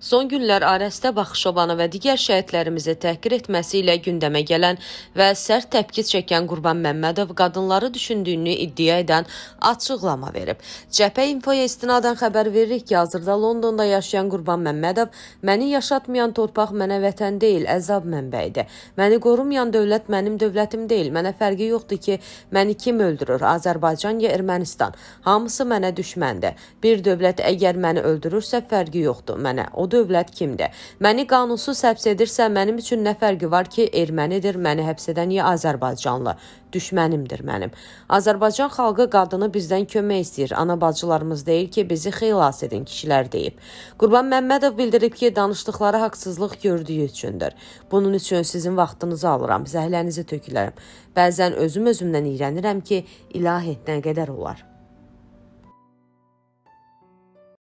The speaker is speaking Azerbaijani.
Son günlər Arəstə Baxışovana və digər şəhidlərimizi təhqir etməsi ilə gündəmə gələn və sərt təpki çəkən Qurban Məmmədov qadınları düşündüyünü iddia edən açıqlama verib. Cəbhə infoya istinadən xəbər veririk ki, hazırda Londonda yaşayan Qurban Məmmədov məni yaşatmayan torpaq mənə vətən deyil, əzab mənbəyidir. Məni qorumayan dövlət mənim dövlətim deyil. Mənə fərqi yoxdur ki, məni kim öldürür, Azərbaycan ya Ermənistan. Hamısı mənə düşməndir. Bir dövlət əgər məni öldürürsə, fərqi yoxdur mənə. O o dövlət kimdir? Məni qanunsuz həbs edirsə, mənim üçün nə fərqi var ki, ermənidir, məni həbs edən ya Azərbaycanlı? düşmənimdir mənim. Azərbaycan xalqı qadını bizdən kömək istəyir. Ana bacılarımız deyir ki, bizi xilas edin kişilər deyib. Qurban Məmmədov bildirib ki, danışdıqları haqsızlıq gördüyü üçündür. Bunun üçün sizin vaxtınızı alıram, zəhlənizi tökülərəm. Bəzən özüm özümdən iyrənirəm ki, ilahi nə qədər olar.